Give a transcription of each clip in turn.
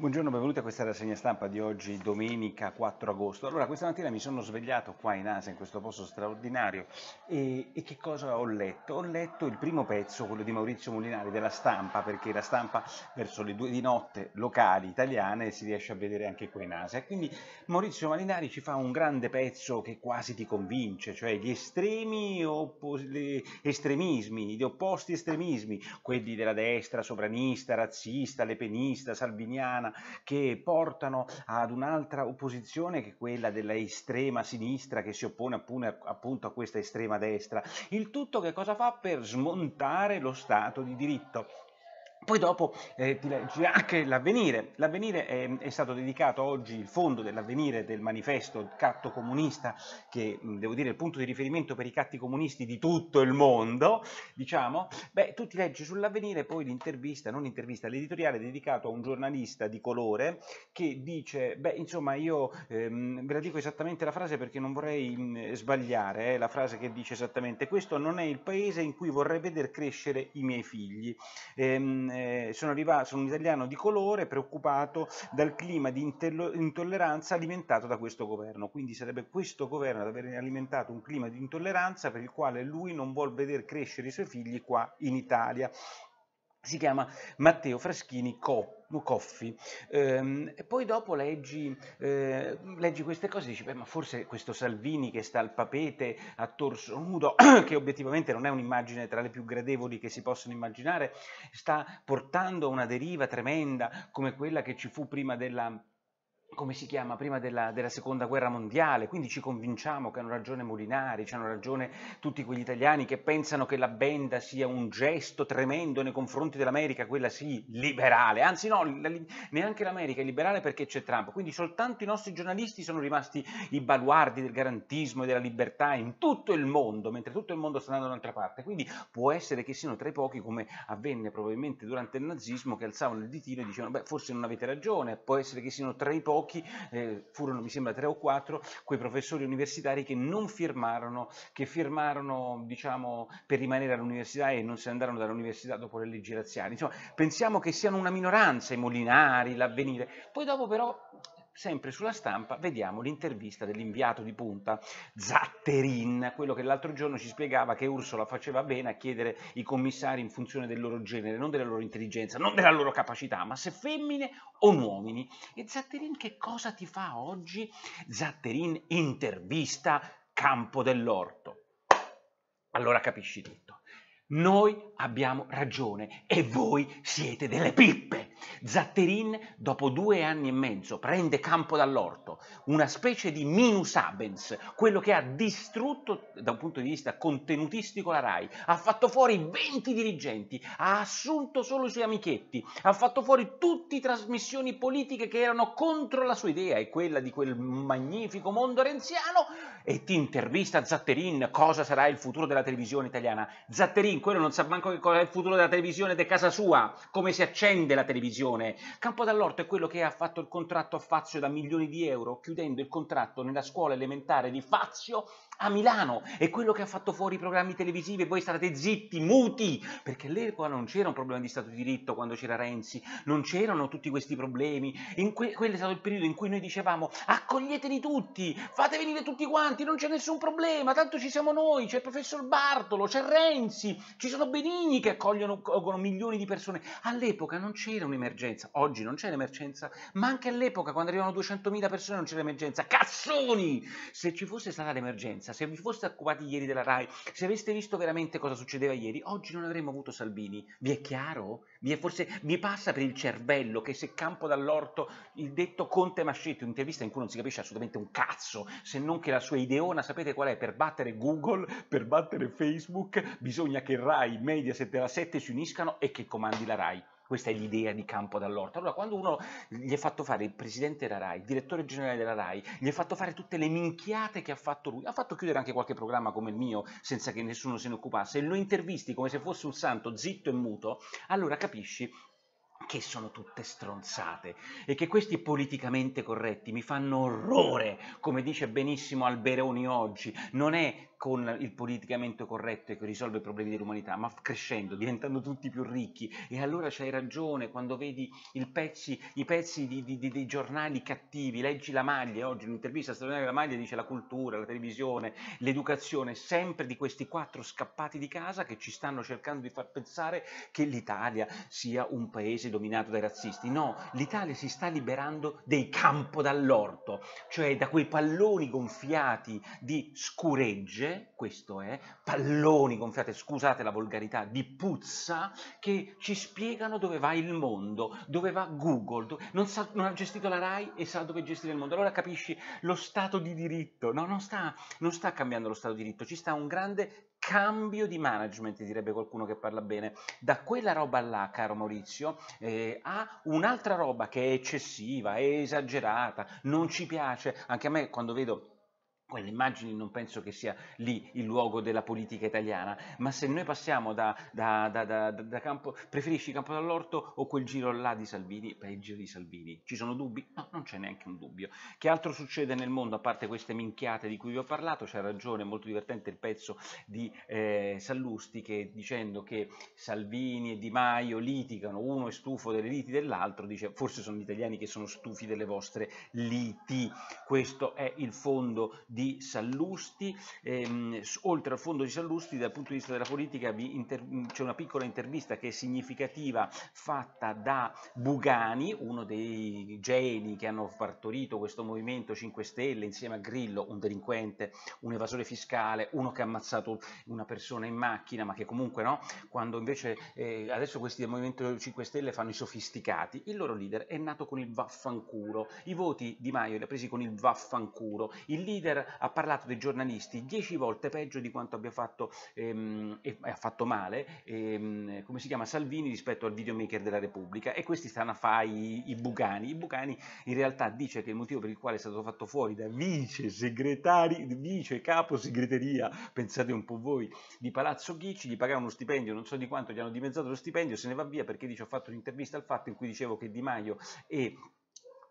Buongiorno, benvenuti a questa rassegna stampa di oggi, domenica 4 agosto. Allora, questa mattina mi sono svegliato qua in Asia, in questo posto straordinario, e, e, che cosa ho letto? Ho letto il primo pezzo, quello di Maurizio Molinari, della stampa, perché la stampa verso le due di notte locali italiane si riesce a vedere anche qua in Asia. Quindi Maurizio Molinari ci fa un grande pezzo che quasi ti convince, cioè gli estremi oppos- gli estremismi, gli opposti estremismi, quelli della destra, sovranista, razzista, lepenista, salviniana, italiana che portano ad un'altra opposizione che è quella dell'estrema sinistra che si oppone appunto a questa estrema destra. Il tutto che cosa fa per smontare lo Stato di diritto? Poi dopo eh, c'è anche l'avvenire, l'avvenire è, è, stato dedicato oggi, il fondo dell'avvenire del manifesto catto comunista, che devo dire è il punto di riferimento per i catti comunisti di tutto il mondo, diciamo, beh tu ti leggi sull'avvenire poi l'intervista, non l'intervista, l'editoriale dedicato a un giornalista di colore che dice, beh insomma io ehm, ve la dico esattamente la frase perché non vorrei mh, sbagliare, eh, la frase che dice esattamente, questo non è il paese in cui vorrei vedere crescere i miei figli. Ehm, Mm, eh, sono arrivato, sono un italiano di colore preoccupato dal clima di intolleranza alimentato da questo governo, quindi sarebbe questo governo ad aver alimentato un clima di intolleranza per il quale lui non vuole vedere crescere i suoi figli qua in Italia si chiama Matteo Fraschini Co, Coffi. Ehm, e poi dopo leggi, eh, leggi queste cose e dici, beh, ma forse questo Salvini che sta al papete a torso nudo, che obiettivamente non è un'immagine tra le più gradevoli che si possono immaginare, sta portando a una deriva tremenda come quella che ci fu prima della come si chiama, prima della, della, seconda guerra mondiale, quindi ci convinciamo che hanno ragione Molinari, hanno ragione tutti quegli italiani che pensano che la benda sia un gesto tremendo nei confronti dell'America, quella sì, liberale, anzi no, la, neanche l'America è liberale perché c'è Trump, quindi soltanto i nostri giornalisti sono rimasti i baluardi del garantismo e della libertà in tutto il mondo, mentre tutto il mondo sta andando da un'altra parte, quindi può essere che siano tra i pochi, come avvenne probabilmente durante il nazismo, che alzavano il ditino e dicevano, beh, forse non avete ragione, può essere che siano tra i pochi pochi, eh, furono mi sembra tre o quattro, quei professori universitari che non firmarono, che firmarono diciamo, per rimanere all'università e non se andarono dall'università dopo le leggi razziali. Insomma, pensiamo che siano una minoranza i Molinari, l'avvenire, poi dopo però sempre sulla stampa vediamo l'intervista dell'inviato di punta Zatterin, quello che l'altro giorno ci spiegava che Ursula faceva bene a chiedere i commissari in funzione del loro genere, non della loro intelligenza, non della loro capacità, ma se femmine o uomini. E Zatterin che cosa ti fa oggi? Zatterin intervista Campo dell'Orto. Allora capisci tutto. Noi abbiamo ragione e voi siete delle pippe. Zatterin, dopo due anni e mezzo, prende campo dall'orto, una specie di minus abens, quello che ha distrutto da un punto di vista contenutistico la RAI, ha fatto fuori 20 dirigenti, ha assunto solo i suoi amichetti, ha fatto fuori tutte le trasmissioni politiche che erano contro la sua idea e quella di quel magnifico mondo renziano, e ti intervista Zatterin, cosa sarà il futuro della televisione italiana. Zatterin, quello non sa manco che cosa è il futuro della televisione di casa sua, come si accende la televisione. Campo dall'Orto è quello che ha fatto il contratto a Fazio da milioni di euro, chiudendo il contratto nella scuola elementare di Fazio a Milano è quello che ha fatto fuori i programmi televisivi e voi state zitti, muti, perché all'epoca non c'era un problema di Stato di diritto quando c'era Renzi, non c'erano tutti questi problemi, que quello è stato il periodo in cui noi dicevamo accoglieteli tutti, fate venire tutti quanti, avanti, non c'è nessun problema, tanto ci siamo noi, c'è il professor Bartolo, c'è Renzi, ci sono Benigni che accogliono, milioni di persone. All'epoca non c'era un'emergenza, oggi non c'è l'emergenza, ma anche all'epoca quando arrivano 200.000 persone non c'era l'emergenza. Cazzoni! Se ci fosse stata l'emergenza, se vi foste occupati ieri della RAI, se aveste visto veramente cosa succedeva ieri, oggi non avremmo avuto Salvini. Vi è chiaro? Vi, è forse, vi passa per il cervello che se campo dall'orto il detto Conte Mascetti, un'intervista in cui non si capisce assolutamente un cazzo, se non che la sua ideona, sapete qual è? Per battere Google, per battere Facebook, bisogna che Rai, Mediaset e la 7 si uniscano e che comandi la Rai. Questa è l'idea di campo dall'orto. Allora, quando uno gli è fatto fare il presidente della RAI, il direttore generale della RAI, gli è fatto fare tutte le minchiate che ha fatto lui, ha fatto chiudere anche qualche programma come il mio senza che nessuno se ne occupasse, e lo intervisti come se fosse un santo, zitto e muto, allora capisci che sono tutte stronzate e che questi politicamente corretti mi fanno orrore, come dice benissimo Alberoni oggi, non è con il politicamente corretto che risolve i problemi dell'umanità, ma crescendo, diventando tutti più ricchi. E allora c'hai ragione quando vedi pezzi, i pezzi di, di, di, dei giornali cattivi, leggi la maglia, oggi un'intervista straordinaria della maglia dice la cultura, la televisione, l'educazione, sempre di questi quattro scappati di casa che ci stanno cercando di far pensare che l'Italia sia un paese paese dominato dai razzisti, no, l'Italia si sta liberando dei campo dall'orto, cioè da quei palloni gonfiati di scuregge, questo è, palloni gonfiati, scusate la volgarità, di puzza, che ci spiegano dove va il mondo, dove va Google, dove, non, sa, non, ha gestito la RAI e sa dove gestire il mondo. Allora capisci lo Stato di diritto, no, non, sta, non sta cambiando lo Stato di diritto, ci sta un grande cambio di management, direbbe qualcuno che parla bene. Da quella roba là, caro Maurizio, eh, a un'altra roba che è eccessiva, è esagerata, non ci piace. Anche a me quando vedo quelle immagini non penso che sia lì il luogo della politica italiana, ma se noi passiamo da, da, da, da campo, preferisci Campo dall'Orto o quel giro là di Salvini, beh il giro di Salvini, ci sono dubbi? No, non c'è neanche un dubbio. Che altro succede nel mondo a parte queste minchiate di cui vi ho parlato? C'è ragione, molto divertente il pezzo di eh, Sallusti che dicendo che Salvini e Di Maio litigano, uno è stufo delle liti dell'altro, dice forse sono gli italiani che sono stufi delle vostre liti, questo è il fondo di di Sallusti, ehm, oltre al fondo di Sallusti dal punto di vista della politica c'è una piccola intervista che è significativa fatta da Bugani, uno dei geni che hanno partorito questo movimento 5 Stelle insieme a Grillo, un delinquente, un evasore fiscale, uno che ha ammazzato una persona in macchina, ma che comunque no, quando invece eh, adesso questi del Movimento 5 Stelle fanno i sofisticati, il loro leader è nato con il vaffanculo, i voti di Maio li ha presi con il vaffanculo, il leader ha parlato dei giornalisti dieci volte peggio di quanto abbia fatto, ehm, e ha fatto male, ehm, come si chiama, Salvini rispetto al videomaker della Repubblica e questi stanno a fare i, i Bucani. I Bucani in realtà dice che il motivo per il quale è stato fatto fuori da vice segretario, vice capo segreteria, pensate un po' voi, di Palazzo Chicci, gli pagavano uno stipendio, non so di quanto, gli hanno dimezzato lo stipendio, se ne va via perché dice ho fatto un'intervista al fatto in cui dicevo che Di Maio e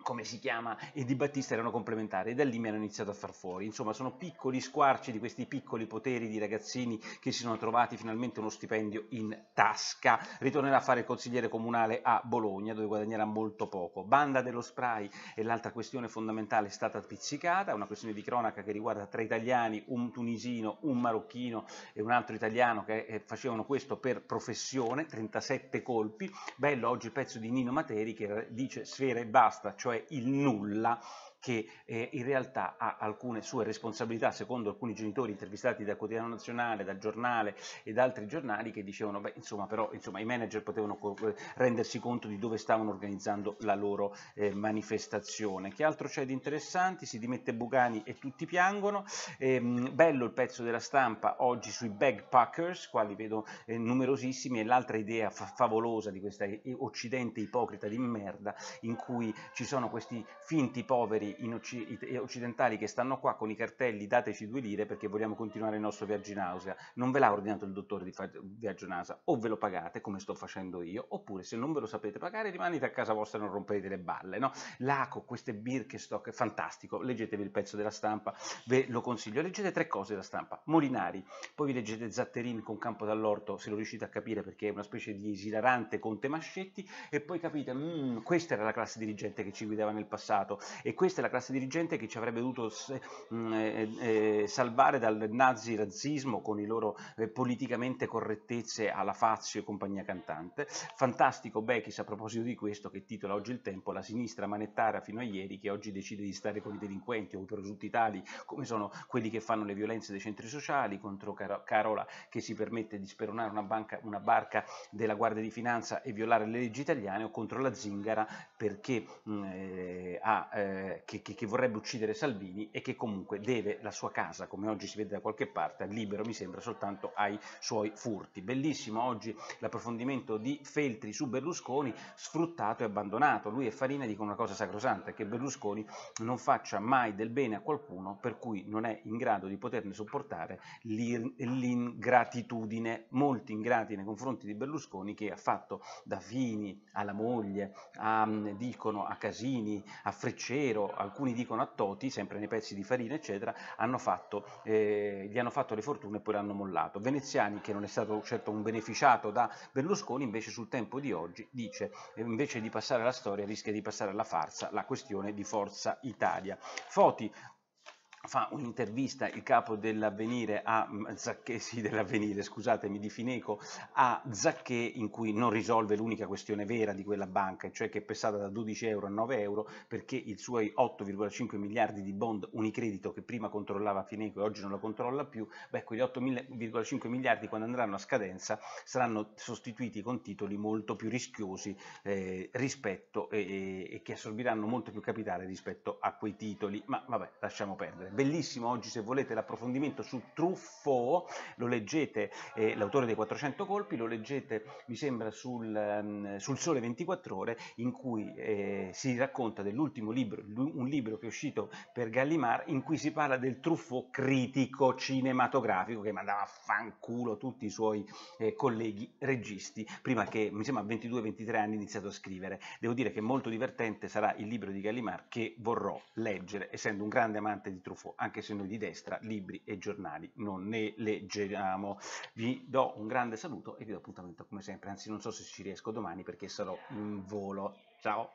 come si chiama, e Di Battista erano complementari e da lì mi hanno iniziato a far fuori. Insomma, sono piccoli squarci di questi piccoli poteri di ragazzini che si sono trovati finalmente uno stipendio in tasca. Ritornerà a fare il consigliere comunale a Bologna, dove guadagnerà molto poco. Banda dello spray è l'altra questione fondamentale, è stata pizzicata, è una questione di cronaca che riguarda tre italiani, un tunisino, un marocchino e un altro italiano che eh, facevano questo per professione, 37 colpi. Bello oggi il pezzo di Nino Materi che dice sfera e basta, cioè il nulla che eh, in realtà ha alcune sue responsabilità, secondo alcuni genitori intervistati da Quotidiano Nazionale, dal giornale e da altri giornali che dicevano, beh, insomma, però insomma, i manager potevano co eh, rendersi conto di dove stavano organizzando la loro eh, manifestazione. Che altro c'è di interessante? Si dimette Bugani e tutti piangono. Ehm, bello il pezzo della stampa oggi sui backpackers, quali vedo eh, numerosissimi, e l'altra idea fa favolosa di questa eh, occidente ipocrita di merda in cui ci sono questi finti poveri occ- occidentali che stanno qua con i cartelli dateci due lire perché vogliamo continuare il nostro viaggio in Austria, non ve l'ha ordinato il dottore di fare viaggio in Austria, o ve lo pagate come sto facendo io, oppure se non ve lo sapete pagare rimanete a casa vostra e non rompete le balle, no? Laco, queste Birkenstock, fantastico, leggetevi il pezzo della stampa, ve lo consiglio, leggete tre cose della stampa, Molinari, poi vi leggete Zatterin con Campo dall'Orto, se lo riuscite a capire perché è una specie di esilarante Conte Mascetti, e poi capite, mm, questa era la classe dirigente che ci guidava nel passato, e questa questa è la classe dirigente che ci avrebbe dovuto mm, eh, eh, eh, salvare dal nazi-razzismo con i loro politicamente correttezze alla Fazio e compagnia cantante. Fantastico Bechis a proposito di questo che titola oggi il tempo la sinistra manettara fino a ieri che oggi decide di stare con i delinquenti o i presunti tali come sono quelli che fanno le violenze dei centri sociali contro Carola che si permette di speronare una, banca, una barca della Guardia di Finanza e violare le leggi italiane o contro la Zingara perché mh, mm, ha eh, che, che, che, vorrebbe uccidere Salvini e che comunque deve la sua casa, come oggi si vede da qualche parte, libero mi sembra soltanto ai suoi furti. Bellissimo oggi l'approfondimento di Feltri su Berlusconi, sfruttato e abbandonato. Lui e Farina dicono una cosa sacrosanta, che Berlusconi non faccia mai del bene a qualcuno per cui non è in grado di poterne sopportare l'ingratitudine, molti ingrati nei confronti di Berlusconi che ha fatto da Fini alla moglie, a, dicono a Casini, a Freccero, alcuni dicono a Toti, sempre nei pezzi di Farina, eccetera, hanno fatto, eh, gli hanno fatto le fortune e poi l'hanno mollato. Veneziani, che non è stato certo un beneficiato da Berlusconi, invece sul tempo di oggi dice, eh, invece di passare alla storia rischia di passare alla farsa la questione di Forza Italia. Foti fa un'intervista il capo dell'avvenire a mm, Zacchè, sì, dell'avvenire, scusatemi, di Fineco, a Zacchè in cui non risolve l'unica questione vera di quella banca, cioè che è passata da 12 euro a 9 euro perché i suoi 8,5 miliardi di bond unicredito che prima controllava Fineco e oggi non lo controlla più, beh, quegli 8,5 miliardi quando andranno a scadenza saranno sostituiti con titoli molto più rischiosi eh, rispetto e, e che assorbiranno molto più capitale rispetto a quei titoli, ma vabbè, lasciamo perdere bellissimo oggi se volete l'approfondimento su Truffaut, lo leggete, eh, l'autore dei 400 colpi, lo leggete mi sembra sul, um, sul Sole 24 ore in cui eh, si racconta dell'ultimo libro, un libro che è uscito per Gallimard in cui si parla del Truffaut critico cinematografico che mandava a fanculo tutti i suoi eh, colleghi registi prima che mi sembra a 22-23 anni iniziato a scrivere. Devo dire che molto divertente sarà il libro di Gallimard che vorrò leggere essendo un grande amante di Truffaut stufo, anche se noi di destra libri e giornali non ne leggiamo. Vi do un grande saluto e vi do appuntamento come sempre, anzi non so se ci riesco domani perché sarò in volo. Ciao!